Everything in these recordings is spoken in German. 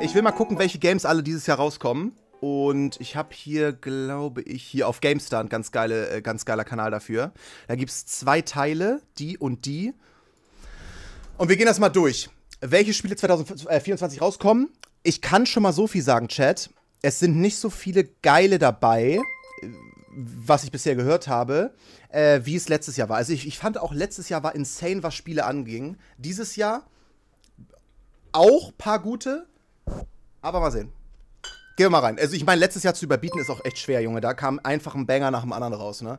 Ich will mal gucken, welche Games alle dieses Jahr rauskommen. Und ich habe hier, glaube ich, hier auf GameStar ein ganz, geile, äh, ganz geiler Kanal dafür. Da gibt es zwei Teile, die und die. Und wir gehen das mal durch. Welche Spiele 2024 rauskommen? Ich kann schon mal so viel sagen, Chat. Es sind nicht so viele geile dabei, äh, was ich bisher gehört habe, äh, wie es letztes Jahr war. Also ich, ich fand auch letztes Jahr war insane, was Spiele anging. Dieses Jahr auch ein paar gute, aber mal sehen. Gehen wir mal rein. Also ich meine, letztes Jahr zu überbieten ist auch echt schwer, Junge. Da kam einfach ein Banger nach dem anderen raus, ne?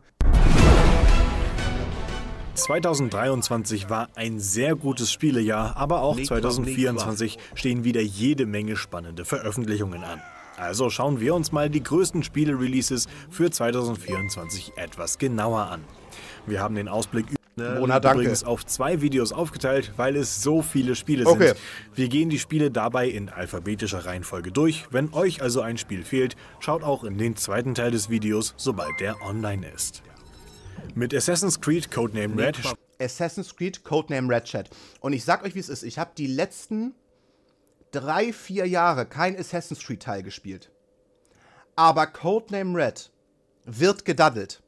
2023 war ein sehr gutes Spielejahr, aber auch 2024 stehen wieder jede Menge spannende Veröffentlichungen an. Also schauen wir uns mal die größten Spiele-Releases für 2024 etwas genauer an. Wir haben den Ausblick über Ne? Mona, oh, danke. Übrigens auf zwei Videos aufgeteilt, weil es so viele Spiele okay. sind. Wir gehen die Spiele dabei in alphabetischer Reihenfolge durch. Wenn euch also ein Spiel fehlt, schaut auch in den zweiten Teil des Videos, sobald der online ist. Mit Assassin's Creed Codename Red. Assassin's Creed Codename Red Chat. Und ich sag euch, wie es ist. Ich habe die letzten drei, vier Jahre kein Assassin's Creed Teil gespielt. Aber Codename Red wird gedaddelt.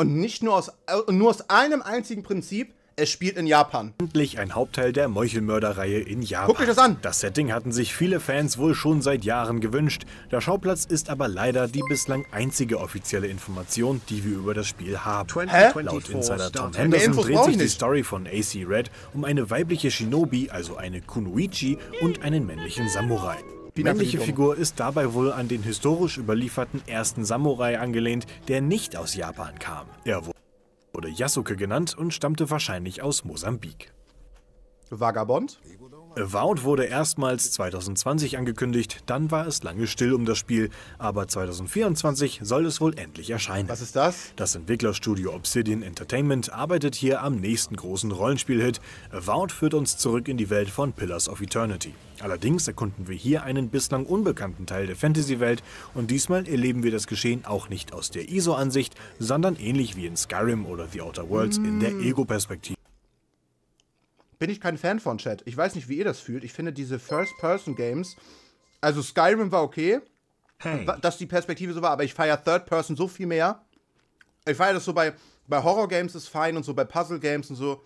Und nicht nur aus, äh, nur aus einem einzigen Prinzip, es spielt in Japan. Endlich ein Hauptteil der Meuchelmörderreihe in Japan. Guckt euch das an! Das Setting hatten sich viele Fans wohl schon seit Jahren gewünscht. Der Schauplatz ist aber leider die bislang einzige offizielle Information, die wir über das Spiel haben. Hä? Laut Insider Tom Henderson dreht sich die Story von AC Red um eine weibliche Shinobi, also eine Kunoichi, und einen männlichen Samurai. Die männliche Figur ist dabei wohl an den historisch überlieferten ersten Samurai angelehnt, der nicht aus Japan kam. Er wurde Yasuke genannt und stammte wahrscheinlich aus Mosambik. Vagabond? Avowed wurde erstmals 2020 angekündigt, dann war es lange still um das Spiel, aber 2024 soll es wohl endlich erscheinen. Was ist das? Das Entwicklerstudio Obsidian Entertainment arbeitet hier am nächsten großen Rollenspiel-Hit. Avowed führt uns zurück in die Welt von Pillars of Eternity. Allerdings erkunden wir hier einen bislang unbekannten Teil der Fantasy-Welt und diesmal erleben wir das Geschehen auch nicht aus der ISO-Ansicht, sondern ähnlich wie in Skyrim oder The Outer Worlds in der mm. Ego-Perspektive bin ich kein Fan von Chat. Ich weiß nicht, wie ihr das fühlt. Ich finde diese First-Person-Games, also Skyrim war okay, hey. dass die Perspektive so war, aber ich feiere Third-Person so viel mehr. Ich feiere das so bei, bei Horror-Games ist fein und so bei Puzzle-Games und so.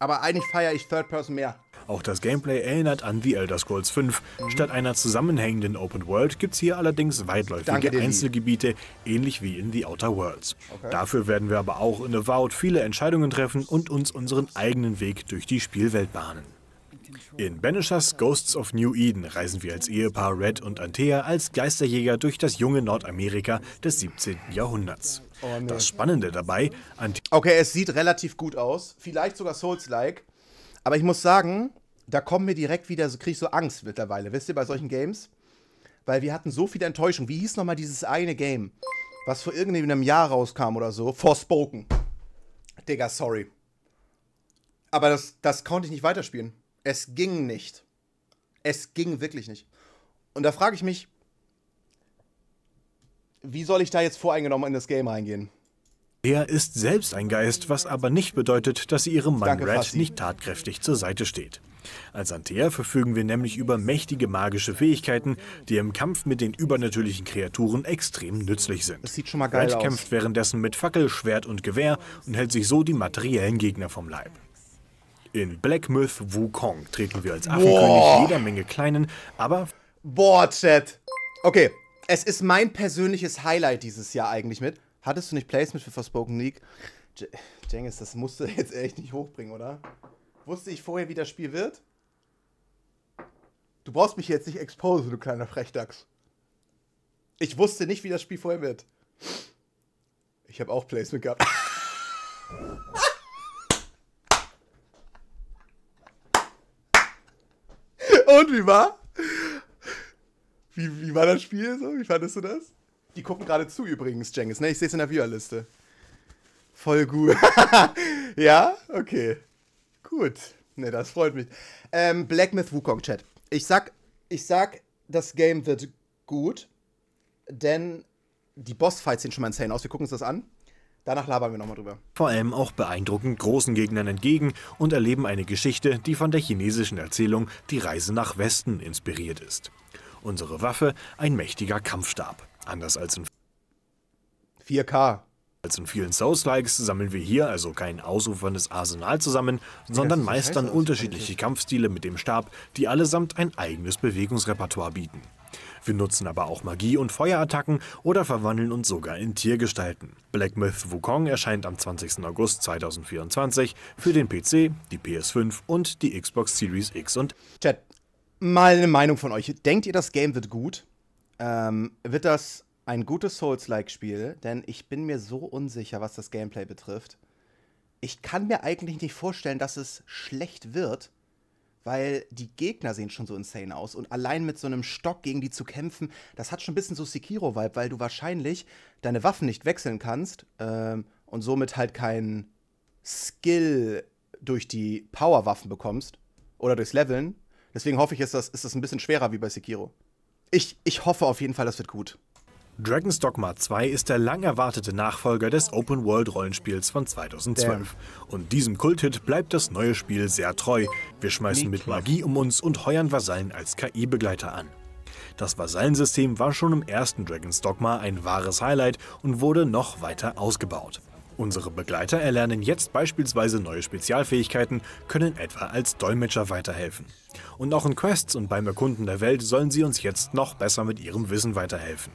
Aber eigentlich feiere ich Third Person mehr. Auch das Gameplay erinnert an The Elder Scrolls 5. Mhm. Statt einer zusammenhängenden Open World gibt es hier allerdings weitläufige Danke, Einzelgebiete, ähnlich wie in The Outer Worlds. Okay. Dafür werden wir aber auch in Avowed viele Entscheidungen treffen und uns unseren eigenen Weg durch die Spielwelt bahnen. In Banishers Ghosts of New Eden reisen wir als Ehepaar Red und Antea als Geisterjäger durch das junge Nordamerika des 17. Jahrhunderts. Oh, nee. Das Spannende dabei an Okay, es sieht relativ gut aus. Vielleicht sogar Souls-like. Aber ich muss sagen, da kommen mir direkt wieder, so kriege ich so Angst mittlerweile, wisst ihr, bei solchen Games. Weil wir hatten so viele Enttäuschungen. Wie hieß nochmal dieses eine Game, was vor irgendeinem Jahr rauskam oder so? Forspoken. Digga, sorry. Aber das, das konnte ich nicht weiterspielen. Es ging nicht. Es ging wirklich nicht. Und da frage ich mich, wie soll ich da jetzt voreingenommen in das Game eingehen? Er ist selbst ein Geist, was aber nicht bedeutet, dass sie ihrem Mann Danke, Red Fassi. nicht tatkräftig zur Seite steht. Als Antea verfügen wir nämlich über mächtige magische Fähigkeiten, die im Kampf mit den übernatürlichen Kreaturen extrem nützlich sind. Das sieht schon mal geil Red aus. kämpft währenddessen mit Fackel, Schwert und Gewehr und hält sich so die materiellen Gegner vom Leib. In Black Myth Wukong treten wir als Affenkönig Boah. jeder Menge kleinen, aber... Boah, Chat. Okay, es ist mein persönliches Highlight dieses Jahr eigentlich mit. Hattest du nicht Placement für Verspoken League? Jengis, das musst du jetzt echt nicht hochbringen, oder? Wusste ich vorher, wie das Spiel wird? Du brauchst mich jetzt nicht expose, du kleiner Frechdachs. Ich wusste nicht, wie das Spiel vorher wird. Ich habe auch Placement gehabt. Und wie war? Wie, wie war das Spiel so? Wie fandest du das? Die gucken gerade zu übrigens, Jengis, ne? Ich sehe es in der Viewerliste. Voll gut. ja? Okay. Gut. Ne, das freut mich. Ähm, Black Myth Wukong Chat. Ich sag, ich sag, das Game wird gut, denn die Bossfights sehen schon mal insane aus. Wir gucken uns das an. Danach labern wir nochmal drüber. Vor allem auch beeindruckend großen Gegnern entgegen und erleben eine Geschichte, die von der chinesischen Erzählung Die Reise nach Westen inspiriert ist. Unsere Waffe, ein mächtiger Kampfstab. Anders als in 4K. Als in vielen Souls-Likes sammeln wir hier also kein ausuferndes Arsenal zusammen, sondern meistern unterschiedliche Kampfstile mit dem Stab, die allesamt ein eigenes Bewegungsrepertoire bieten. Wir nutzen aber auch Magie- und Feuerattacken oder verwandeln uns sogar in Tiergestalten. Black Myth Wukong erscheint am 20. August 2024 für den PC, die PS5 und die Xbox Series X und Chat, mal eine Meinung von euch. Denkt ihr, das Game wird gut? Ähm, wird das ein gutes Souls-like-Spiel? Denn ich bin mir so unsicher, was das Gameplay betrifft. Ich kann mir eigentlich nicht vorstellen, dass es schlecht wird, weil die Gegner sehen schon so insane aus. Und allein mit so einem Stock gegen die zu kämpfen, das hat schon ein bisschen so Sekiro-Vibe, weil du wahrscheinlich deine Waffen nicht wechseln kannst ähm, und somit halt keinen Skill durch die Powerwaffen bekommst oder durchs Leveln, Deswegen hoffe ich, ist das, ist das ein bisschen schwerer wie bei Sekiro. Ich, ich hoffe auf jeden Fall, das wird gut. Dragon's Dogma 2 ist der lang erwartete Nachfolger des Open-World-Rollenspiels von 2012. Und diesem Kulthit bleibt das neue Spiel sehr treu. Wir schmeißen mit Magie um uns und heuern Vasallen als KI-Begleiter an. Das Vasallensystem war schon im ersten Dragon's Dogma ein wahres Highlight und wurde noch weiter ausgebaut. Unsere Begleiter erlernen jetzt beispielsweise neue Spezialfähigkeiten, können etwa als Dolmetscher weiterhelfen. Und auch in Quests und beim Erkunden der Welt sollen sie uns jetzt noch besser mit ihrem Wissen weiterhelfen.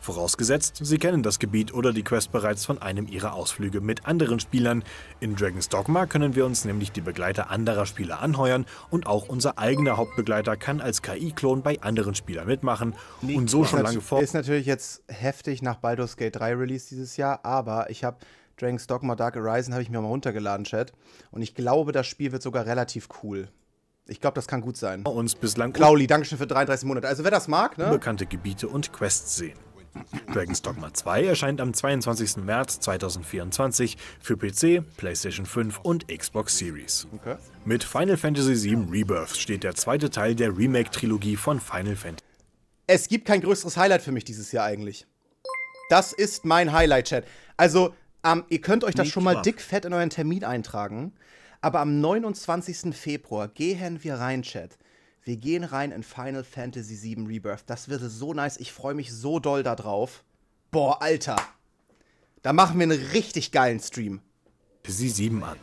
Vorausgesetzt, sie kennen das Gebiet oder die Quest bereits von einem ihrer Ausflüge mit anderen Spielern. In Dragon's Dogma können wir uns nämlich die Begleiter anderer Spieler anheuern und auch unser eigener Hauptbegleiter kann als KI-Klon bei anderen Spielern mitmachen und so schon lange vor. Ist natürlich jetzt heftig nach Baldur's Gate 3 Release dieses Jahr, aber ich habe Dragon's Dogma Dark Horizon habe ich mir mal runtergeladen, Chat. Und ich glaube, das Spiel wird sogar relativ cool. Ich glaube, das kann gut sein. Uns bislang. Clauli, Dankeschön für 33 Monate. Also wer das mag, ne? Unbekannte Gebiete und Quests sehen. Dragon's Dogma 2 erscheint am 22. März 2024 für PC, PlayStation 5 und Xbox Series. Okay. Mit Final Fantasy VII Rebirth steht der zweite Teil der Remake-Trilogie von Final Fantasy. Es gibt kein größeres Highlight für mich dieses Jahr eigentlich. Das ist mein Highlight-Chat. Also, um, ähm, ihr könnt euch das Nicht schon mal dickfett in euren Termin eintragen. Aber am 29. Februar gehen wir rein, Chat. Wir gehen rein in Final Fantasy VII Rebirth. Das wird so nice. Ich freue mich so doll darauf. Boah, Alter. Da machen wir einen richtig geilen Stream. Sie 7 an.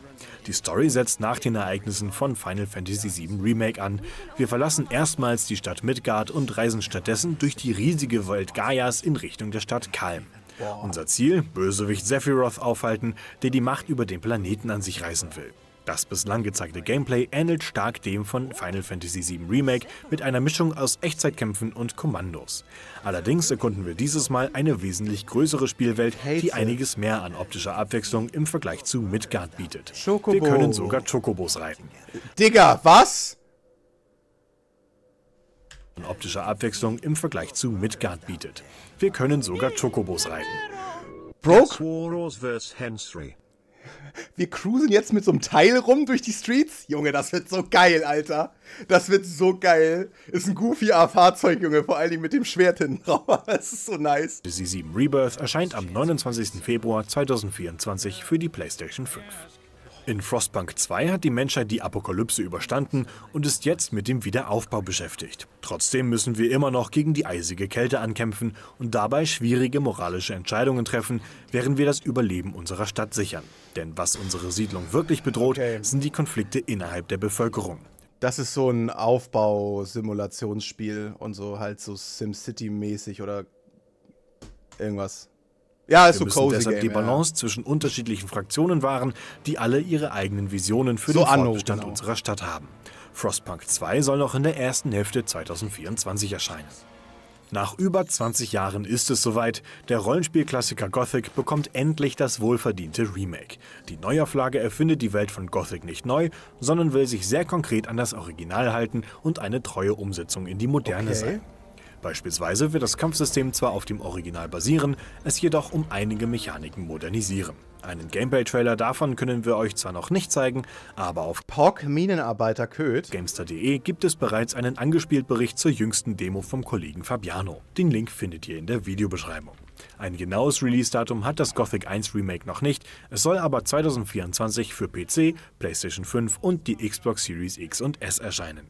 Die Story setzt nach den Ereignissen von Final Fantasy VII Remake an. Wir verlassen erstmals die Stadt Midgard und reisen stattdessen durch die riesige Welt Gaias in Richtung der Stadt Kalm. Boah. Unser Ziel, Bösewicht Sephiroth aufhalten, der die Macht über den Planeten an sich reißen will. Das bislang gezeigte Gameplay ähnelt stark dem von Final Fantasy VII Remake mit einer Mischung aus Echtzeitkämpfen und Kommandos. Allerdings erkunden wir dieses Mal eine wesentlich größere Spielwelt, die einiges mehr an optischer Abwechslung im Vergleich zu Midgard bietet. Wir können sogar Chocobos reiten. Digga, was? An optischer Abwechslung im Vergleich zu Midgard bietet. Wir können sogar Chocobos reiten. Broke? Wir cruisen jetzt mit so einem Teil rum durch die Streets? Junge, das wird so geil, Alter. Das wird so geil. Ist ein goofy A-Fahrzeug, Junge, vor allen Dingen mit dem Schwert hinten drauf. Das ist so nice. DC7 Rebirth erscheint am 29. Februar 2024 für die PlayStation 5. In Frostpunk 2 hat die Menschheit die Apokalypse überstanden und ist jetzt mit dem Wiederaufbau beschäftigt. Trotzdem müssen wir immer noch gegen die eisige Kälte ankämpfen und dabei schwierige moralische Entscheidungen treffen, während wir das Überleben unserer Stadt sichern. Denn was unsere Siedlung wirklich bedroht, okay. sind die Konflikte innerhalb der Bevölkerung. Das ist so ein Aufbausimulationsspiel und so halt so SimCity-mäßig oder irgendwas. Ja, ist Wir so cozy deshalb Game, die Balance ja. zwischen unterschiedlichen Fraktionen wahren, die alle ihre eigenen Visionen für so den Fortbestand genau. unserer Stadt haben. Frostpunk 2 soll noch in der ersten Hälfte 2024 erscheinen. Nach über 20 Jahren ist es soweit, der Rollenspielklassiker Gothic bekommt endlich das wohlverdiente Remake. Die Neuauflage erfindet die Welt von Gothic nicht neu, sondern will sich sehr konkret an das Original halten und eine treue Umsetzung in die Moderne okay. sein. Beispielsweise wird das Kampfsystem zwar auf dem Original basieren, es jedoch um einige Mechaniken modernisieren. Einen Gameplay-Trailer davon können wir euch zwar noch nicht zeigen, aber auf POG Minenarbeiter Köth Gamester.de gibt es bereits einen angespielt Bericht zur jüngsten Demo vom Kollegen Fabiano. Den Link findet ihr in der Videobeschreibung. Ein genaues Release-Datum hat das Gothic 1 Remake noch nicht, es soll aber 2024 für PC, PlayStation 5 und die Xbox Series X und S erscheinen.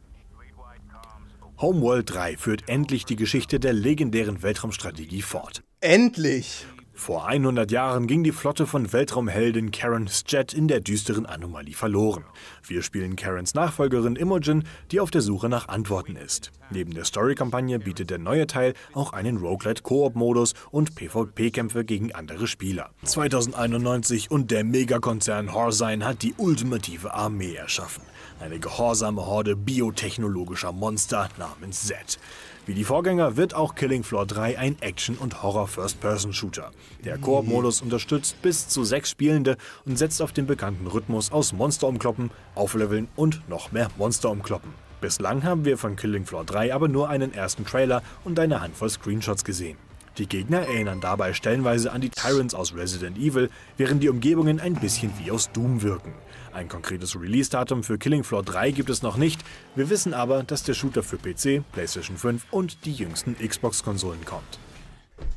Homeworld 3 führt endlich die Geschichte der legendären Weltraumstrategie fort. Endlich! Vor 100 Jahren ging die Flotte von Weltraumheldin Karen's Jet in der düsteren Anomalie verloren. Wir spielen Karens Nachfolgerin Imogen, die auf der Suche nach Antworten ist. Neben der Story-Kampagne bietet der neue Teil auch einen Roguelite-Koop-Modus und PvP-Kämpfe gegen andere Spieler. 2091 und der Megakonzern Horsein hat die ultimative Armee erschaffen. Eine gehorsame Horde biotechnologischer Monster namens Zed. Wie die Vorgänger wird auch Killing Floor 3 ein Action- und Horror-First-Person-Shooter. Der Koop-Modus unterstützt bis zu sechs Spielende und setzt auf den bekannten Rhythmus aus Monster umkloppen, aufleveln und noch mehr Monster umkloppen. Bislang haben wir von Killing Floor 3 aber nur einen ersten Trailer und eine Handvoll Screenshots gesehen. Die Gegner erinnern dabei stellenweise an die Tyrants aus Resident Evil, während die Umgebungen ein bisschen wie aus Doom wirken. Ein konkretes Release-Datum für Killing Floor 3 gibt es noch nicht, wir wissen aber, dass der Shooter für PC, PlayStation 5 und die jüngsten Xbox-Konsolen kommt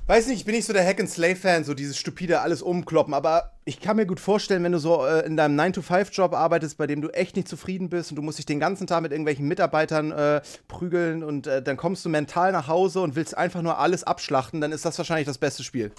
weiß nicht, ich bin nicht so der Hack-and-Slay-Fan, so dieses stupide alles umkloppen, aber ich kann mir gut vorstellen, wenn du so äh, in deinem 9-to-5-Job arbeitest, bei dem du echt nicht zufrieden bist und du musst dich den ganzen Tag mit irgendwelchen Mitarbeitern äh, prügeln und äh, dann kommst du mental nach Hause und willst einfach nur alles abschlachten, dann ist das wahrscheinlich das beste Spiel.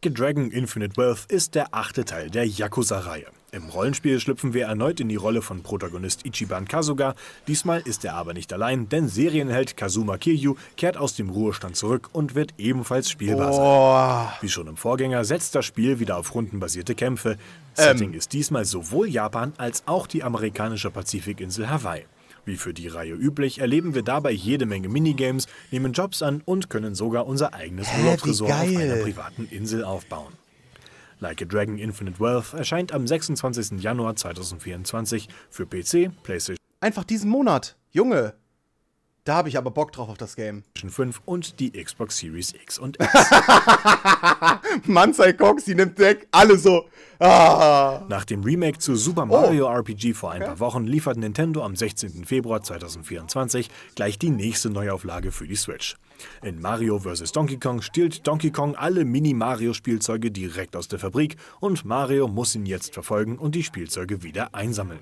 Dragon Infinite Wealth ist der achte Teil der Yakuza-Reihe. Im Rollenspiel schlüpfen wir erneut in die Rolle von Protagonist Ichiban Kasuga. Diesmal ist er aber nicht allein, denn Serienheld Kazuma Kiryu kehrt aus dem Ruhestand zurück und wird ebenfalls spielbar oh. sein. Wie schon im Vorgänger setzt das Spiel wieder auf rundenbasierte Kämpfe. Ähm. Setting ähm. ist diesmal sowohl Japan als auch die amerikanische Pazifikinsel Hawaii. Wie für die Reihe üblich, erleben wir dabei jede Menge Minigames, nehmen Jobs an und können sogar unser eigenes Hä, Urlaubsresort auf einer privaten Insel aufbauen. Like a Dragon Infinite Wealth erscheint am 26. Januar 2024 für PC, PlayStation. Einfach diesen Monat, Junge! Da habe ich aber Bock drauf auf das Game. 5 und die Xbox Series X und S. Manzai Cox, die nimmt weg, alle so. Ah. Nach dem Remake zu Super Mario oh. RPG vor ein paar Wochen liefert Nintendo am 16. Februar 2024 gleich die nächste Neuauflage für die Switch. In Mario vs. Donkey Kong stiehlt Donkey Kong alle Mini-Mario-Spielzeuge direkt aus der Fabrik und Mario muss ihn jetzt verfolgen und die Spielzeuge wieder einsammeln.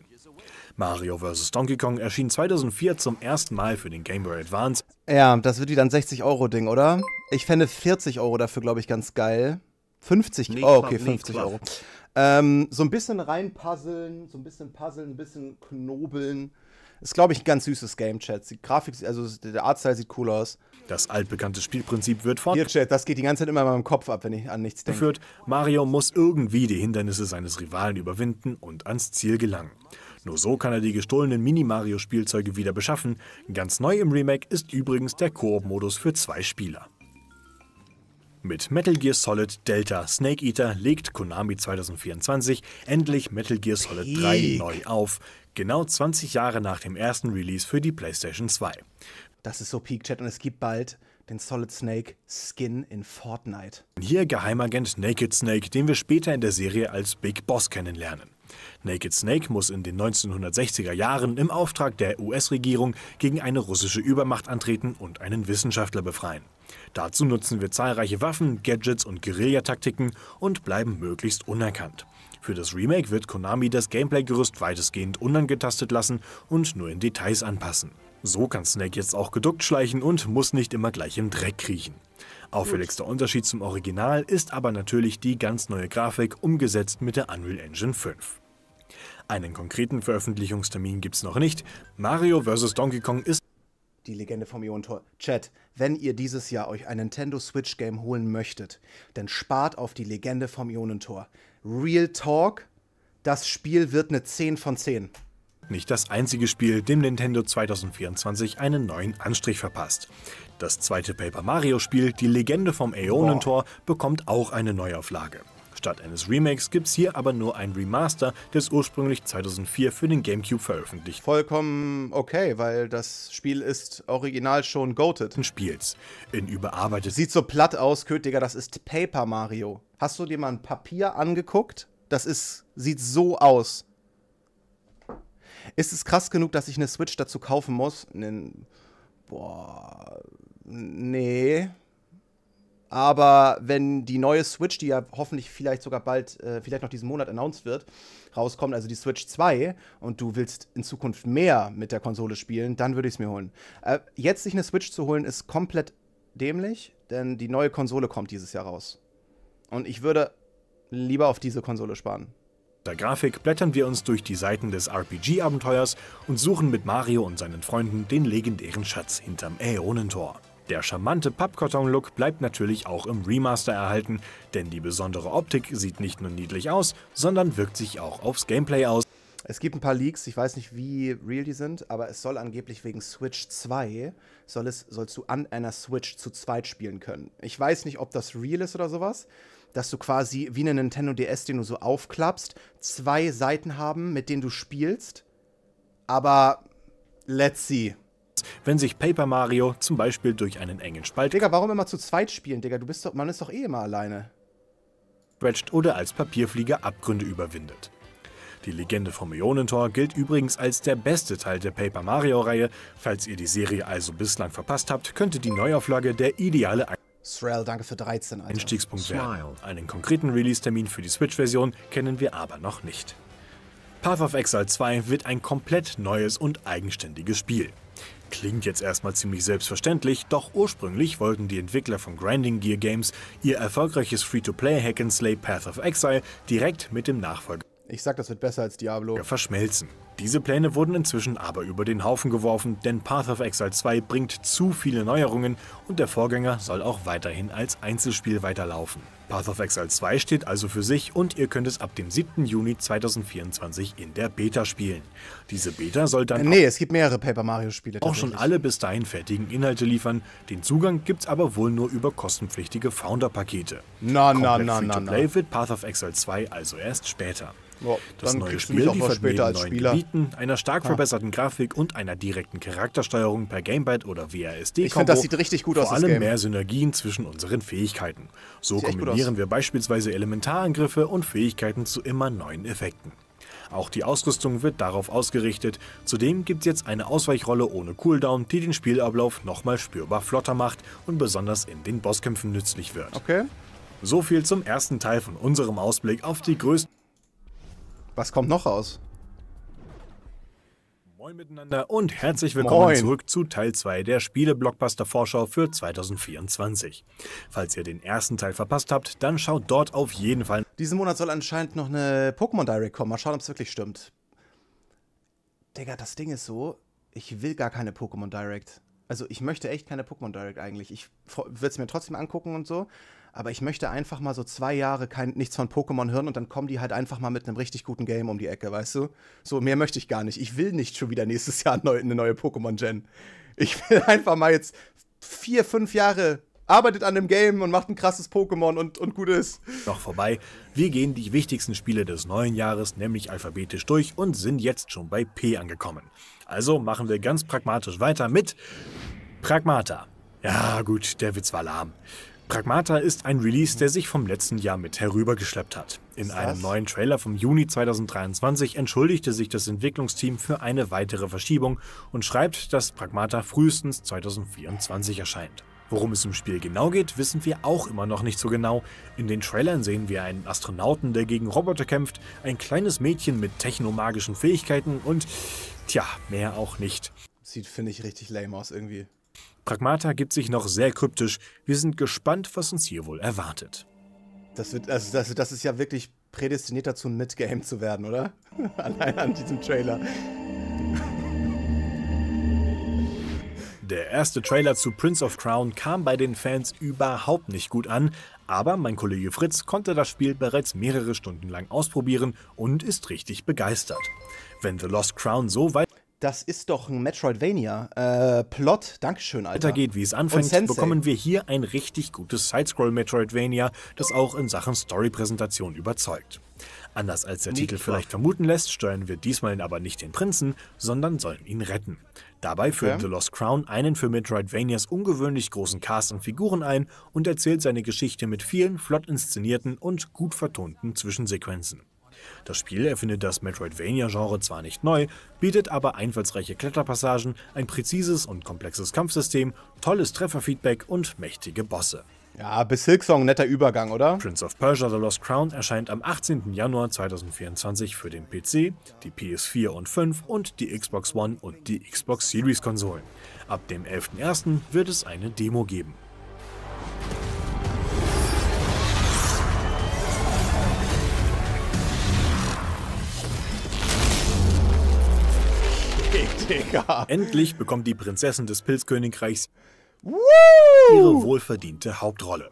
Mario vs. Donkey Kong erschien 2004 zum ersten Mal für den Game Boy Advance. Ja, das wird wieder ein 60-Euro-Ding, oder? Ich fände 40 Euro dafür, glaube ich, ganz geil. 50, oh, okay, 50 Euro. Ähm, so ein bisschen reinpuzzeln, so ein bisschen puzzeln, ein bisschen knobeln. Ist, glaube ich, ein ganz süßes Game, Chat. Die Grafik, also der Artstyle sieht cool aus. Das altbekannte Spielprinzip wird von. Hier, Chat, das geht die ganze Zeit immer in meinem Kopf ab, wenn ich an nichts denke. Geführt, Mario muss irgendwie die Hindernisse seines Rivalen überwinden und ans Ziel gelangen. Nur so kann er die gestohlenen Mini-Mario-Spielzeuge wieder beschaffen. Ganz neu im Remake ist übrigens der Koop-Modus für zwei Spieler. Mit Metal Gear Solid Delta Snake Eater legt Konami 2024 endlich Metal Gear Solid 3 neu auf. Genau 20 Jahre nach dem ersten Release für die PlayStation 2. Das ist so Peak Chat und es gibt bald den Solid Snake Skin in Fortnite. Hier Geheimagent Naked Snake, den wir später in der Serie als Big Boss kennenlernen. Naked Snake muss in den 1960er Jahren im Auftrag der US-Regierung gegen eine russische Übermacht antreten und einen Wissenschaftler befreien. Dazu nutzen wir zahlreiche Waffen, Gadgets und Guerillataktiken und bleiben möglichst unerkannt. Für das Remake wird Konami das Gameplay-Gerüst weitestgehend unangetastet lassen und nur in Details anpassen. So kann Snake jetzt auch geduckt schleichen und muss nicht immer gleich im Dreck kriechen. Auffälligster Unterschied zum Original ist aber natürlich die ganz neue Grafik, umgesetzt mit der Unreal Engine 5. Einen konkreten Veröffentlichungstermin gibt's noch nicht. Mario vs. Donkey Kong ist die Legende vom Ionentor. Chat, wenn ihr dieses Jahr euch ein Nintendo Switch Game holen möchtet, dann spart auf die Legende vom Ionentor. Real Talk, das Spiel wird eine 10 von 10. Nicht das einzige Spiel, dem Nintendo 2024 einen neuen Anstrich verpasst. Das zweite Paper Mario Spiel, die Legende vom Äonentor, bekommt auch eine Neuauflage. Statt eines Remakes gibt es hier aber nur ein Remaster des ursprünglich 2004 für den GameCube veröffentlichten. Vollkommen okay, weil das Spiel ist original schon goated. Spiels. In überarbeitet. Sieht so platt aus, Kötiger, das ist Paper Mario. Hast du dir mal ein Papier angeguckt? Das ist sieht so aus. Ist es krass genug, dass ich eine Switch dazu kaufen muss? Boah. Nee. Aber wenn die neue Switch, die ja hoffentlich vielleicht sogar bald, äh, vielleicht noch diesen Monat announced wird, rauskommt, also die Switch 2, und du willst in Zukunft mehr mit der Konsole spielen, dann würde ich es mir holen. Äh, jetzt sich eine Switch zu holen, ist komplett dämlich, denn die neue Konsole kommt dieses Jahr raus. Und ich würde lieber auf diese Konsole sparen. Der Grafik blättern wir uns durch die Seiten des RPG-Abenteuers und suchen mit Mario und seinen Freunden den legendären Schatz hinterm Äonentor. Der charmante Pappkarton-Look bleibt natürlich auch im Remaster erhalten, denn die besondere Optik sieht nicht nur niedlich aus, sondern wirkt sich auch aufs Gameplay aus. Es gibt ein paar Leaks, ich weiß nicht, wie real die sind, aber es soll angeblich wegen Switch 2, soll es, sollst du an einer Switch zu zweit spielen können. Ich weiß nicht, ob das real ist oder sowas, dass du quasi wie eine Nintendo DS, den du so aufklappst, zwei Seiten haben, mit denen du spielst. Aber let's see nichts, wenn sich Paper Mario zum Beispiel durch einen engen Spalt. Digga, warum immer zu zweit spielen, Digga? Du bist doch, man ist doch eh immer alleine. Stretched oder als Papierflieger Abgründe überwindet. Die Legende vom Ionentor gilt übrigens als der beste Teil der Paper Mario-Reihe. Falls ihr die Serie also bislang verpasst habt, könnte die Neuauflage der ideale Srel, danke für 13, Alter. Einstiegspunkt werden. Einen konkreten Release-Termin für die Switch-Version kennen wir aber noch nicht. Path of Exile 2 wird ein komplett neues und eigenständiges Spiel. Klingt jetzt erstmal ziemlich selbstverständlich, doch ursprünglich wollten die Entwickler von Grinding Gear Games ihr erfolgreiches Free-to-Play Hack and Slay Path of Exile direkt mit dem Nachfolger. Ich sag, das wird besser als Diablo. Verschmelzen. Diese Pläne wurden inzwischen aber über den Haufen geworfen, denn Path of Exile 2 bringt zu viele Neuerungen und der Vorgänger soll auch weiterhin als Einzelspiel weiterlaufen. Path of Exile 2 steht also für sich und ihr könnt es ab dem 7. Juni 2024 in der Beta spielen. Diese Beta soll dann äh, nee, es gibt mehrere Paper Mario Spiele auch schon alle bis dahin fertigen Inhalte liefern. Den Zugang gibt's aber wohl nur über kostenpflichtige Founder Pakete. Na na na na. Free Play wird Path of Exile 2 also erst später. Ja, das neue Spiel liefert später als neuen Spieler. Gebieten, einer stark ja. Ah. verbesserten Grafik und einer direkten Charaktersteuerung per Gamepad oder WASD. Ich finde, das sieht richtig gut vor aus. Vor allem mehr Synergien zwischen unseren Fähigkeiten. So sieht kombinieren wir beispielsweise Elementarangriffe und Fähigkeiten zu immer neuen Effekten. Auch die Ausrüstung wird darauf ausgerichtet. Zudem gibt es jetzt eine Ausweichrolle ohne Cooldown, die den Spielablauf nochmal spürbar flotter macht und besonders in den Bosskämpfen nützlich wird. Okay. So viel zum ersten Teil von unserem Ausblick auf die größten was kommt noch raus? Moin miteinander und herzlich willkommen Moin. zurück zu Teil 2 der Spiele-Blockbuster-Vorschau für 2024. Falls ihr den ersten Teil verpasst habt, dann schaut dort auf jeden Fall. Diesen Monat soll anscheinend noch eine Pokémon Direct kommen. Mal schauen, ob es wirklich stimmt. Digga, das Ding ist so, ich will gar keine Pokémon Direct. Also ich möchte echt keine Pokémon Direct eigentlich. Ich würde es mir trotzdem angucken und so. Aber ich möchte einfach mal so zwei Jahre kein, nichts von Pokémon hören und dann kommen die halt einfach mal mit einem richtig guten Game um die Ecke, weißt du? So mehr möchte ich gar nicht. Ich will nicht schon wieder nächstes Jahr neu, eine neue Pokémon-Gen. Ich will einfach mal jetzt vier, fünf Jahre arbeitet an dem Game und macht ein krasses Pokémon und, und gut ist. Noch vorbei. Wir gehen die wichtigsten Spiele des neuen Jahres nämlich alphabetisch durch und sind jetzt schon bei P angekommen. Also machen wir ganz pragmatisch weiter mit Pragmata. Ja gut, der Witz war lahm. Pragmata ist ein Release, der sich vom letzten Jahr mit herübergeschleppt hat. In einem neuen Trailer vom Juni 2023 entschuldigte sich das Entwicklungsteam für eine weitere Verschiebung und schreibt, dass Pragmata frühestens 2024 erscheint. Worum es im Spiel genau geht, wissen wir auch immer noch nicht so genau. In den Trailern sehen wir einen Astronauten, der gegen Roboter kämpft, ein kleines Mädchen mit technomagischen Fähigkeiten und Tja, mehr auch nicht. Sieht, finde ich, richtig lame aus irgendwie. Pragmata gibt sich noch sehr kryptisch. Wir sind gespannt, was uns hier wohl erwartet. Das, wird, also das, das ist ja wirklich prädestiniert dazu, ein Midgame zu werden, oder? Allein an diesem Trailer. Der erste Trailer zu Prince of Crown kam bei den Fans überhaupt nicht gut an, aber mein Kollege Fritz konnte das Spiel bereits mehrere Stunden lang ausprobieren und ist richtig begeistert. Wenn The Lost Crown so weit. Das ist doch ein Metroidvania-Plot. Äh, Dankeschön, Alter. Weitergeht, wie es anfängt, bekommen wir hier ein richtig gutes Sidescroll-Metroidvania, das auch in Sachen Story-Präsentation überzeugt. Anders als der Titel vielleicht vermuten lässt, steuern wir diesmal aber nicht den Prinzen, sondern sollen ihn retten. Dabei führt okay. The Lost Crown einen für Metroidvanias ungewöhnlich großen Cast an Figuren ein und erzählt seine Geschichte mit vielen flott inszenierten und gut vertonten Zwischensequenzen. Das Spiel erfindet das Metroidvania-Genre zwar nicht neu, bietet aber einfallsreiche Kletterpassagen, ein präzises und komplexes Kampfsystem, tolles Trefferfeedback und mächtige Bosse. Ja, bis Silksong, netter Übergang, oder? Prince of Persia The Lost Crown erscheint am 18. Januar 2024 für den PC, die PS4 und 5 und die Xbox One und die Xbox Series Konsolen. Ab dem 11.01. wird es eine Demo geben. Mega. Endlich bekommt die Prinzessin des Pilzkönigreichs Woo! ihre wohlverdiente Hauptrolle.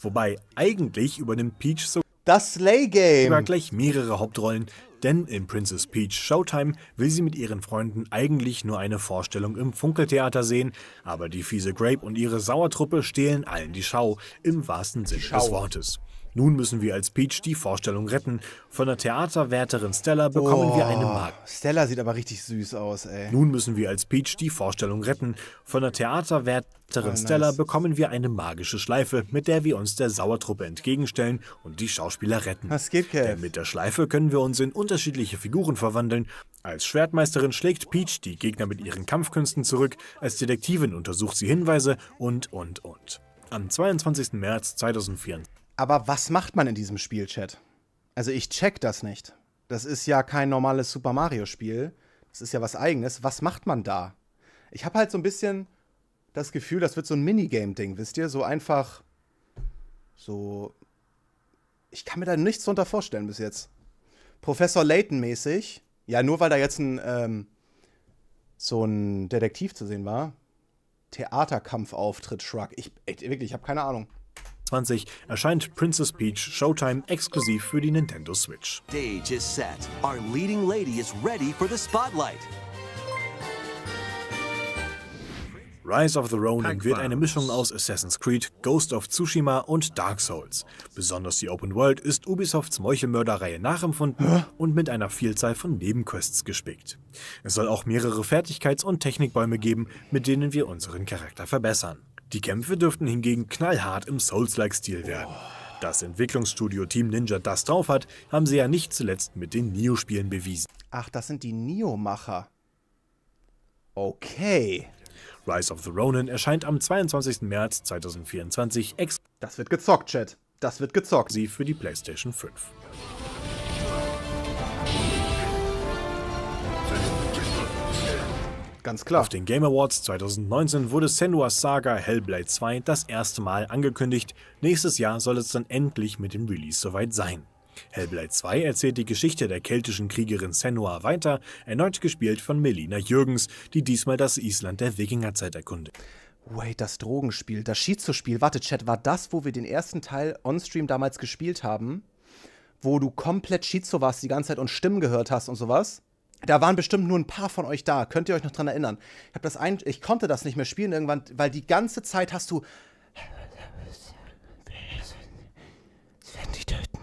Wobei eigentlich übernimmt Peach so das Slay Game sogar gleich mehrere Hauptrollen, denn in Princess Peach Showtime will sie mit ihren Freunden eigentlich nur eine Vorstellung im Funkeltheater sehen, aber die fiese Grape und ihre Sauertruppe stehlen allen die Schau, im wahrsten Sinne des Wortes. Nun müssen wir als Peach die Vorstellung retten. Von der Theaterwärterin Stella bekommen oh, wir eine oh, Mark. Stella sieht aber richtig süß aus, ey. Nun müssen wir als Peach die Vorstellung retten. Von der Theaterwärterin oh, nice. Stella bekommen wir eine magische Schleife, mit der wir uns der Sauertruppe entgegenstellen und die Schauspieler retten. Das geht, Kev? Denn mit der Schleife können wir uns in unterschiedliche Figuren verwandeln. Als Schwertmeisterin schlägt Peach die Gegner mit ihren Kampfkünsten zurück, als Detektivin untersucht sie Hinweise und, und, und. Am 22. März 2024. Aber was macht man in diesem Spiel, Chat? Also ich check das nicht. Das ist ja kein normales Super Mario-Spiel. Das ist ja was eigenes. Was macht man da? Ich habe halt so ein bisschen das Gefühl, das wird so ein Minigame-Ding, wisst ihr? So einfach. So. Ich kann mir da nichts drunter vorstellen bis jetzt. Professor Layton-mäßig. Ja, nur weil da jetzt ein. Ähm, so ein Detektiv zu sehen war. Theaterkampfauftritt, Shrug. Ich, ey, wirklich, ich habe keine Ahnung. 2020 erscheint Princess Peach Showtime exklusiv für die Nintendo Switch. Stage is set. Our leading lady is ready for the spotlight. Rise of the Ronin wird eine Mischung aus Assassin's Creed, Ghost of Tsushima und Dark Souls. Besonders die Open World ist Ubisofts Meuchelmörderreihe nachempfunden und mit einer Vielzahl von Nebenquests gespickt. Es soll auch mehrere Fertigkeits- und Technikbäume geben, mit denen wir unseren Charakter verbessern. Die Kämpfe dürften hingegen knallhart im Souls-like-Stil werden. Das Entwicklungsstudio Team Ninja das drauf hat, haben sie ja nicht zuletzt mit den Nio-Spielen bewiesen. Ach, das sind die Nio-Macher. Okay. Rise of the Ronin erscheint am 22. März 2024 ex. Das wird gezockt, Chat. Das wird gezockt. Sie für die PlayStation 5. Ganz klar. Auf den Game Awards 2019 wurde Senua's Saga Hellblade 2 das erste Mal angekündigt. Nächstes Jahr soll es dann endlich mit dem Release soweit sein. Hellblade 2 erzählt die Geschichte der keltischen Kriegerin Senua weiter, erneut gespielt von Melina Jürgens, die diesmal das Island der Wikingerzeit erkundet. Wait, das Drogenspiel, das Schizo-Spiel. Warte, Chat, war das, wo wir den ersten Teil on-stream damals gespielt haben? Wo du komplett Schizo warst die ganze Zeit und Stimmen gehört hast und sowas? da waren bestimmt nur ein paar von euch da. Könnt ihr euch noch dran erinnern? Ich, hab das ein, ich konnte das nicht mehr spielen irgendwann, weil die ganze Zeit hast du. Sie werden dich töten.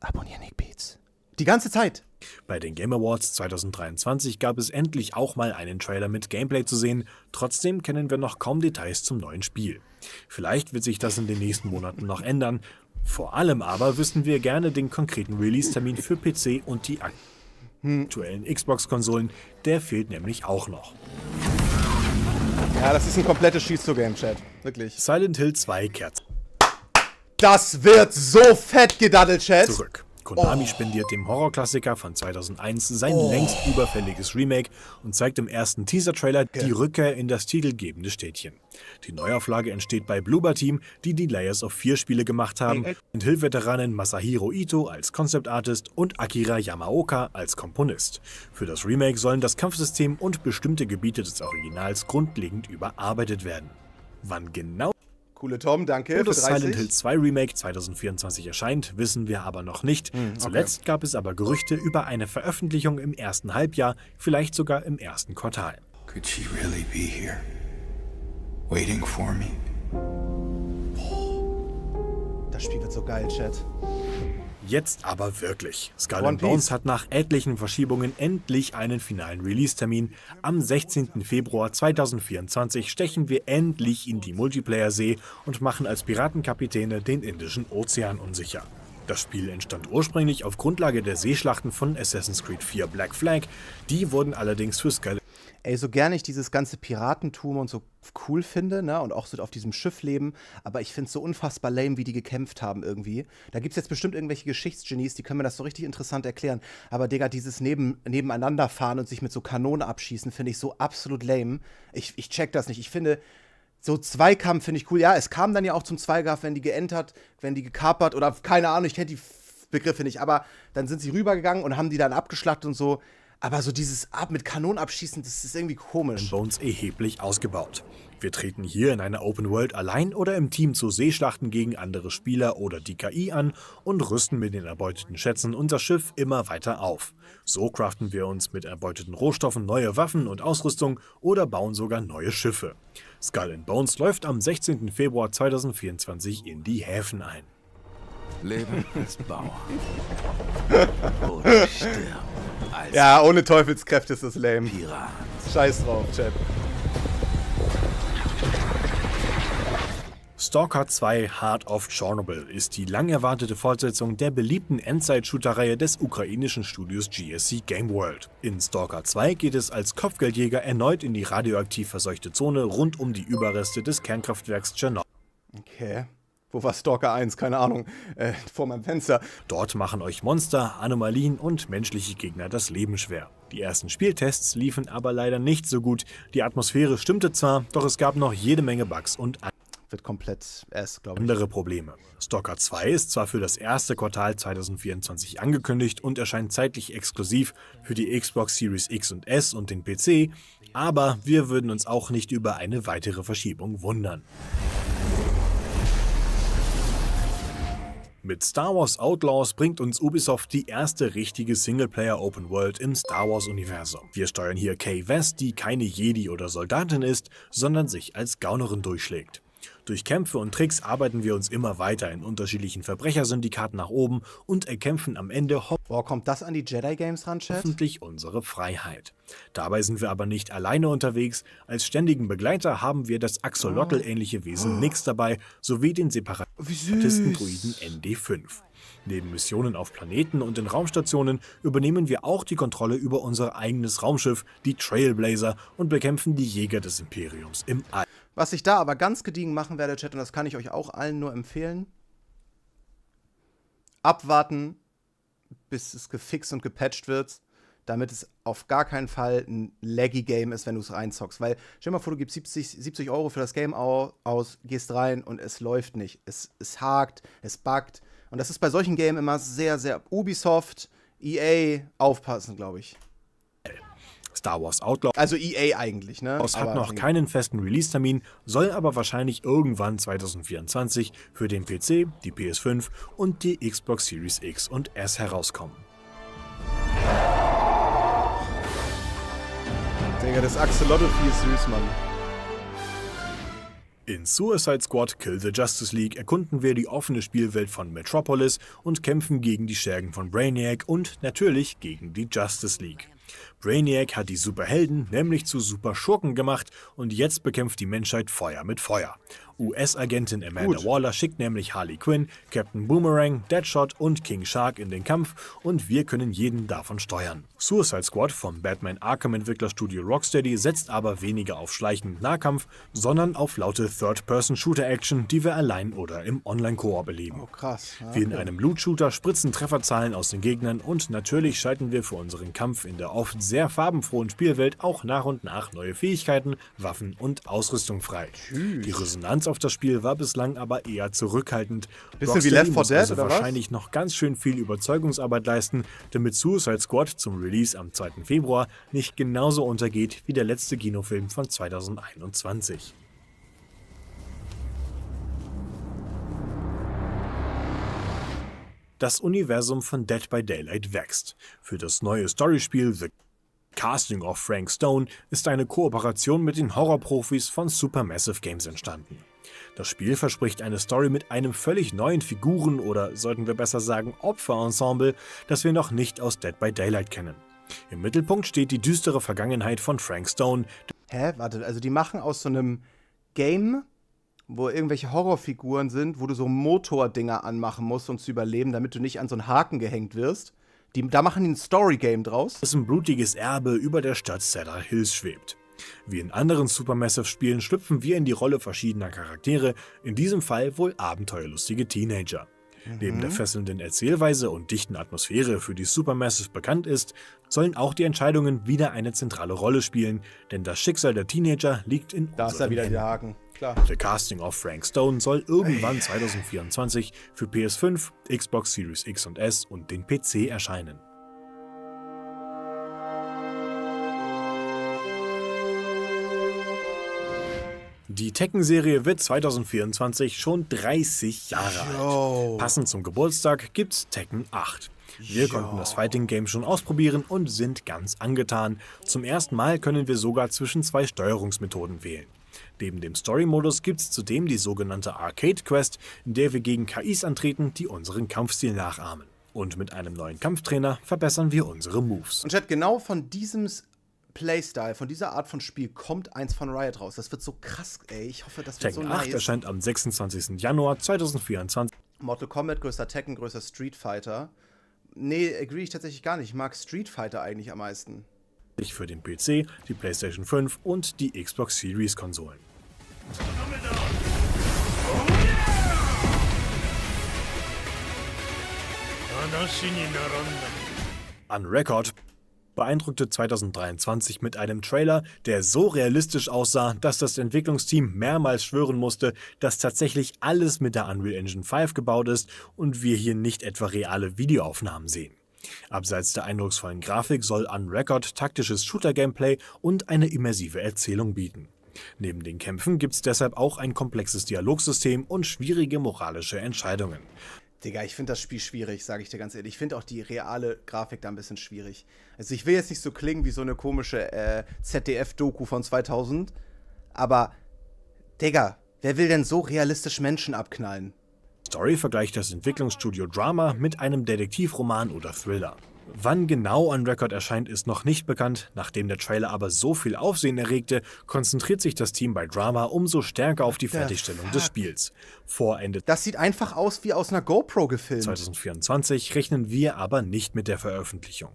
Abonnier Nick Beats. Die ganze Zeit. Bei den Game Awards 2023 gab es endlich auch mal einen Trailer mit Gameplay zu sehen, trotzdem kennen wir noch kaum Details zum neuen Spiel. Vielleicht wird sich das in den nächsten Monaten noch ändern, vor allem aber wissen wir gerne den konkreten Release-Termin für PC und die hm. aktuellen Xbox-Konsolen. Der fehlt nämlich auch noch. Ja, das ist ein komplettes Schieß-to-Game, Chat. Wirklich. Silent Hill 2 Kerze. Das wird so fett gedaddelt, Chat. Zurück. Konami oh. spendiert dem Horrorklassiker von 2001 sein oh. längst überfälliges Remake und zeigt im ersten Teaser-Trailer die Rückkehr in das titelgebende Städtchen. Die Neuauflage entsteht bei Bloober Team, die die Layers of 4 Spiele gemacht haben, mit äh, äh. Hilfveteranen Masahiro Ito als Concept Artist und Akira Yamaoka als Komponist. Für das Remake sollen das Kampfsystem und bestimmte Gebiete des Originals grundlegend überarbeitet werden. Wann genau Coole Tom, danke. Und das Silent Hill 2 Remake 2024 erscheint, wissen wir aber noch nicht. Hm, okay. Zuletzt gab es aber Gerüchte über eine Veröffentlichung im ersten Halbjahr, vielleicht sogar im ersten Quartal. Could she really be here? Waiting for me? Das Spiel wird so geil, Chat. Jetzt aber wirklich. Skull and Bones hat nach etlichen Verschiebungen endlich einen finalen Release-Termin. Am 16. Februar 2024 stechen wir endlich in die Multiplayer-See und machen als Piratenkapitäne den indischen Ozean unsicher. Das Spiel entstand ursprünglich auf Grundlage der Seeschlachten von Assassin's Creed 4 Black Flag, die wurden allerdings für Skull ey, so gerne ich dieses ganze Piratentum und so cool finde, ne, und auch so auf diesem Schiff leben, aber ich finde es so unfassbar lame, wie die gekämpft haben irgendwie. Da gibt es jetzt bestimmt irgendwelche Geschichtsgenies, die können mir das so richtig interessant erklären. Aber Digga, dieses Neben Nebeneinanderfahren und sich mit so Kanonen abschießen, finde ich so absolut lame. Ich, ich check das nicht. Ich finde, so Zweikampf finde ich cool. Ja, es kam dann ja auch zum Zweikampf, wenn die geentert, wenn die gekapert oder keine Ahnung, ich kenne die Begriffe nicht, aber dann sind sie rübergegangen und haben die dann abgeschlachtet und so. Aber so dieses Ab mit Kanonen abschießen, das ist irgendwie komisch. Bones erheblich ausgebaut. Wir treten hier in einer Open World allein oder im Team zu Seeschlachten gegen andere Spieler oder die KI an und rüsten mit den erbeuteten Schätzen unser Schiff immer weiter auf. So craften wir uns mit erbeuteten Rohstoffen neue Waffen und Ausrüstung oder bauen sogar neue Schiffe. Skull Bones läuft am 16. Februar 2024 in die Häfen ein. Leben als Bauer. Oder stirb also. Ja, ohne Teufelskräfte ist das lame. Pirat. Scheiß drauf, Chat. Stalker 2 Heart of Chernobyl ist die lang erwartete Fortsetzung der beliebten Endzeit-Shooter-Reihe des ukrainischen Studios GSC Game World. In Stalker 2 geht es als Kopfgeldjäger erneut in die radioaktiv verseuchte Zone rund um die Überreste des Kernkraftwerks Chernobyl. Okay wo war Stalker 1, keine Ahnung, äh, vor meinem Fenster. Dort machen euch Monster, Anomalien und menschliche Gegner das Leben schwer. Die ersten Spieltests liefen aber leider nicht so gut. Die Atmosphäre stimmte zwar, doch es gab noch jede Menge Bugs und wird komplett S, ich. Andere Probleme. Stalker 2 ist zwar für das erste Quartal 2024 angekündigt und erscheint zeitlich exklusiv für die Xbox Series X und S und den PC, aber wir würden uns auch nicht über eine weitere Verschiebung wundern. Mit Star Wars Outlaws bringt uns Ubisoft die erste richtige Singleplayer-Open-World im Star Wars-Universum. Wir steuern hier Kay West, die keine Jedi oder Soldatin ist, sondern sich als Gaunerin durchschlägt. Durch Kämpfe und Tricks arbeiten wir uns immer weiter in unterschiedlichen Verbrechersyndikaten nach oben und erkämpfen am Ende Boah, kommt das an die Jedi Games ran, Chat? hoffentlich unsere Freiheit. Dabei sind wir aber nicht alleine unterwegs. Als ständigen Begleiter haben wir das Axolotl-ähnliche Wesen ah. Nix dabei, sowie den Separatisten-Druiden ND5. Neben Missionen auf Planeten und in Raumstationen übernehmen wir auch die Kontrolle über unser eigenes Raumschiff, die Trailblazer, und bekämpfen die Jäger des Imperiums im All. Was ich da aber ganz gediegen machen werde, Chat, und das kann ich euch auch allen nur empfehlen, abwarten, bis es gefixt und gepatcht wird, damit es auf gar keinen Fall ein laggy Game ist, wenn du es reinzockst. Weil, stell dir mal vor, du gibst 70, 70 Euro für das Game aus, gehst rein und es läuft nicht. Es, es hakt, es buggt. Und das ist bei solchen Games immer sehr, sehr Ubisoft, EA, aufpassen, glaube ich. Star Wars Outlaw. Also EA eigentlich, ne? Es hat noch keinen festen Release-Termin, soll aber wahrscheinlich irgendwann 2024 für den PC, die PS5 und die Xbox Series X und S herauskommen. Digga, das Axolotl-Vieh süß, Mann. In Suicide Squad Kill the Justice League erkunden wir die offene Spielwelt von Metropolis und kämpfen gegen die Schergen von Brainiac und natürlich gegen die Justice League. Brainiac hat die Superhelden nämlich zu Superschurken gemacht und jetzt bekämpft die Menschheit Feuer mit Feuer. US-Agentin Amanda Gut. Waller schickt nämlich Harley Quinn, Captain Boomerang, Deadshot und King Shark in den Kampf und wir können jeden davon steuern. Suicide Squad vom Batman Arkham Entwicklerstudio Rocksteady setzt aber weniger auf schleichenden Nahkampf, sondern auf laute Third-Person-Shooter-Action, die wir allein oder im Online-Koop erleben. Oh, krass. Ja, wie in einem Loot-Shooter spritzen Trefferzahlen aus den Gegnern und natürlich schalten wir für unseren Kampf in der Off oft sehr farbenfrohen Spielwelt auch nach und nach neue Fähigkeiten, Waffen und Ausrüstung frei. Tschüss. Die Resonanz auf das Spiel war bislang aber eher zurückhaltend. Bisschen Rocksteady wie Left 4 Dead also oder wahrscheinlich was? noch ganz schön viel Überzeugungsarbeit leisten, damit Suicide Squad zum Release am 2. Februar nicht genauso untergeht wie der letzte Kinofilm von 2021. das Universum von Dead by Daylight wächst. Für das neue Storyspiel The Casting of Frank Stone ist eine Kooperation mit den Horrorprofis von Supermassive Games entstanden. Das Spiel verspricht eine Story mit einem völlig neuen Figuren- oder sollten wir besser sagen Opferensemble, das wir noch nicht aus Dead by Daylight kennen. Im Mittelpunkt steht die düstere Vergangenheit von Frank Stone. Hä, warte, also die machen aus so einem Game wo irgendwelche Horrorfiguren sind, wo du so Motordinger anmachen musst, um zu überleben, damit du nicht an so einen Haken gehängt wirst. Die, da machen die ein Story-Game draus. Das ist ein blutiges Erbe über der Stadt Cedar Hills schwebt. Wie in anderen Supermassive-Spielen schlüpfen wir in die Rolle verschiedener Charaktere, in diesem Fall wohl abenteuerlustige Teenager. Mhm. Neben der fesselnden Erzählweise und dichten Atmosphäre, für die Supermassive bekannt ist, sollen auch die Entscheidungen wieder eine zentrale Rolle spielen, denn das Schicksal der Teenager liegt in da unseren Da ist er wieder Händen. der Haken klar. The Casting of Frank Stone soll irgendwann 2024 für PS5, Xbox Series X und S und den PC erscheinen. Die Tekken-Serie wird 2024 schon 30 Jahre Yo. alt. Passend zum Geburtstag gibt's Tekken 8. Wir Yo. konnten das Fighting Game schon ausprobieren und sind ganz angetan. Zum ersten Mal können wir sogar zwischen zwei Steuerungsmethoden wählen. Neben dem Story-Modus gibt es zudem die sogenannte Arcade Quest, in der wir gegen KIs antreten, die unseren Kampfstil nachahmen. Und mit einem neuen Kampftrainer verbessern wir unsere Moves. Und Chat, genau von diesem Playstyle, von dieser Art von Spiel kommt eins von Riot raus. Das wird so krass, ey. Ich hoffe, das wird Tekken so 8 erscheint am 26. Januar 2024. Mortal Kombat, größter Tekken, größer Street Fighter. Nee, agree ich tatsächlich gar nicht. Ich mag Street Fighter eigentlich am meisten für den PC, die PlayStation 5 und die Xbox Series Konsolen. An Record beeindruckte 2023 mit einem Trailer, der so realistisch aussah, dass das Entwicklungsteam mehrmals schwören musste, dass tatsächlich alles mit der Unreal Engine 5 gebaut ist und wir hier nicht etwa reale Videoaufnahmen sehen. Abseits der eindrucksvollen Grafik soll Unrecord taktisches Shooter-Gameplay und eine immersive Erzählung bieten. Neben den Kämpfen gibt's deshalb auch ein komplexes Dialogsystem und schwierige moralische Entscheidungen. Digga, ich finde das Spiel schwierig, sage ich dir ganz ehrlich. Ich finde auch die reale Grafik da ein bisschen schwierig. Also ich will jetzt nicht so klingen wie so eine komische äh, ZDF-Doku von 2000, aber Digga, wer will denn so realistisch Menschen abknallen? Story vergleicht das Entwicklungsstudio Drama mit einem Detektivroman oder Thriller. Wann genau On Record erscheint, ist noch nicht bekannt. Nachdem der Trailer aber so viel Aufsehen erregte, konzentriert sich das Team bei Drama umso stärker auf die Fertigstellung des Spiels. Vor das sieht einfach aus wie aus einer GoPro gefilmt. 2024 rechnen wir aber nicht mit der Veröffentlichung.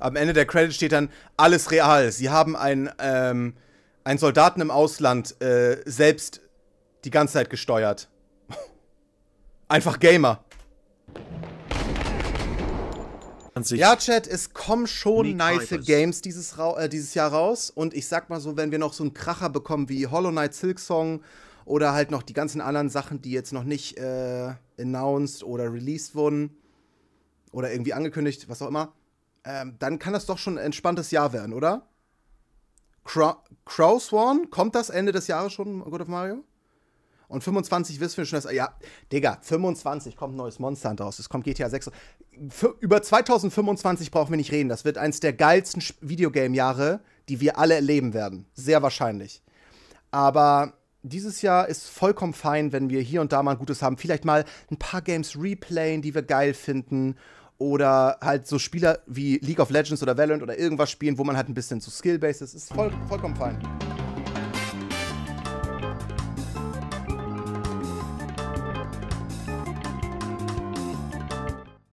Am Ende der Credits steht dann alles real. Sie haben einen, ähm, einen Soldaten im Ausland äh, selbst die ganze Zeit gesteuert. Einfach Gamer. Ja, Chat, es kommen schon nice Games dieses, äh, dieses Jahr raus. Und ich sag mal so, wenn wir noch so einen Kracher bekommen wie Hollow Knight Silksong oder halt noch die ganzen anderen Sachen, die jetzt noch nicht äh, announced oder released wurden oder irgendwie angekündigt, was auch immer, ähm, dann kann das doch schon ein entspanntes Jahr werden, oder? Crow Crowsworn, kommt das Ende des Jahres schon, God of Mario? Und 25 wissen wir schon, dass, ja, Digga, 25 kommt ein neues Monster raus, es kommt GTA 6. Für, über 2025 brauchen wir nicht reden. Das wird eins der geilsten Videogame-Jahre, die wir alle erleben werden. Sehr wahrscheinlich. Aber dieses Jahr ist vollkommen fein, wenn wir hier und da mal ein Gutes haben. Vielleicht mal ein paar Games replayen, die wir geil finden. Oder halt so Spieler wie League of Legends oder Valorant oder irgendwas spielen, wo man halt ein bisschen zu skill-based ist. Ist voll, vollkommen fein.